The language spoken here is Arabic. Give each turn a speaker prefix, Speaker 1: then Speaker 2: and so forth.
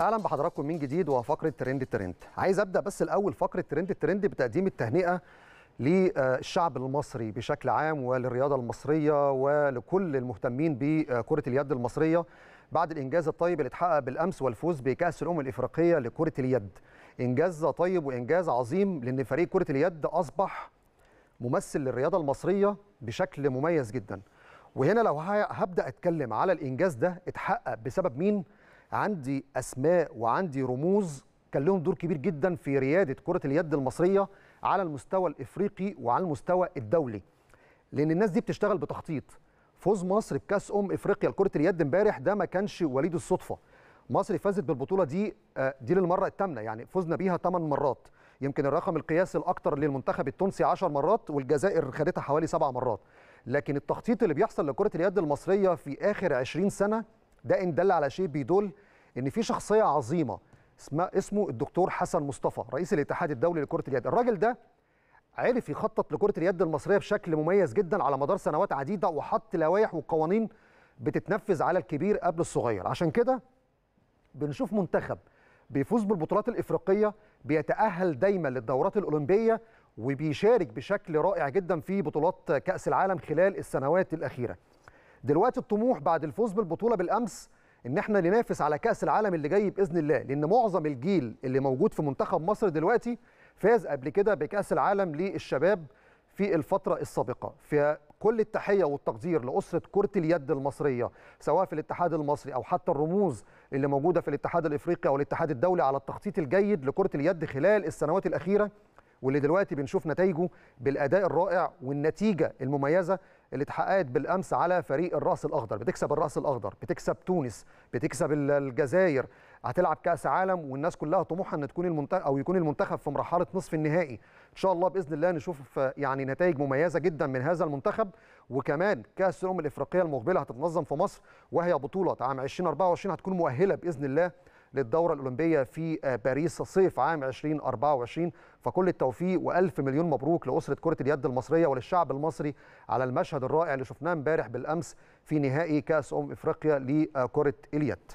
Speaker 1: اهلا بحضراتكم من جديد وفقره ترند الترند عايز ابدا بس الاول فقره ترند الترند بتقديم التهنئه للشعب المصري بشكل عام وللرياضه المصريه ولكل المهتمين بكره اليد المصريه بعد الانجاز الطيب اللي اتحقق بالامس والفوز بكاس الامم الافريقيه لكره اليد انجاز طيب وانجاز عظيم لان فريق كره اليد اصبح ممثل للرياضه المصريه بشكل مميز جدا وهنا لو هبدا اتكلم على الانجاز ده اتحقق بسبب مين عندي اسماء وعندي رموز كان لهم دور كبير جدا في رياده كره اليد المصريه على المستوى الافريقي وعلى المستوى الدولي لان الناس دي بتشتغل بتخطيط فوز مصر بكاس ام افريقيا لكره اليد امبارح ده ما كانش وليد الصدفه مصر فازت بالبطوله دي آه، دي للمره الثامنه يعني فزنا بيها 8 مرات يمكن الرقم القياسي الاكثر للمنتخب التونسي 10 مرات والجزائر خدتها حوالي 7 مرات لكن التخطيط اللي بيحصل لكره اليد المصريه في اخر 20 سنه ده ان دل على شيء بيدل ان في شخصيه عظيمه اسمه اسمه الدكتور حسن مصطفى رئيس الاتحاد الدولي لكره اليد الراجل ده عرف يخطط لكره اليد المصريه بشكل مميز جدا على مدار سنوات عديده وحط لوائح وقوانين بتتنفذ على الكبير قبل الصغير عشان كده بنشوف منتخب بيفوز بالبطولات الافريقيه بيتاهل دايما للدورات الاولمبيه وبيشارك بشكل رائع جدا في بطولات كاس العالم خلال السنوات الاخيره دلوقتي الطموح بعد الفوز بالبطوله بالامس ان احنا ننافس على كاس العالم اللي جاي باذن الله لان معظم الجيل اللي موجود في منتخب مصر دلوقتي فاز قبل كده بكاس العالم للشباب في الفتره السابقه فكل التحيه والتقدير لاسره كره اليد المصريه سواء في الاتحاد المصري او حتى الرموز اللي موجوده في الاتحاد الافريقي او الاتحاد الدولي على التخطيط الجيد لكره اليد خلال السنوات الاخيره واللي دلوقتي بنشوف نتائجه بالاداء الرائع والنتيجه المميزه اللي اتحققت بالامس على فريق الراس الاخضر بتكسب الراس الاخضر بتكسب تونس بتكسب الجزائر هتلعب كاس عالم والناس كلها طموحها ان تكون المنتخب او يكون المنتخب في مرحله نصف النهائي ان شاء الله باذن الله نشوف يعني نتائج مميزه جدا من هذا المنتخب وكمان كاس الامم الافريقيه المقبله هتتنظم في مصر وهي بطوله عام 2024 هتكون مؤهله باذن الله للدورة الأولمبية في آه، باريس صيف عام 2024 فكل التوفيق وألف مليون مبروك لأسرة كرة اليد المصرية وللشعب المصري على المشهد الرائع اللي شفناه امبارح بالأمس في نهائي كأس أم إفريقيا لكرة اليد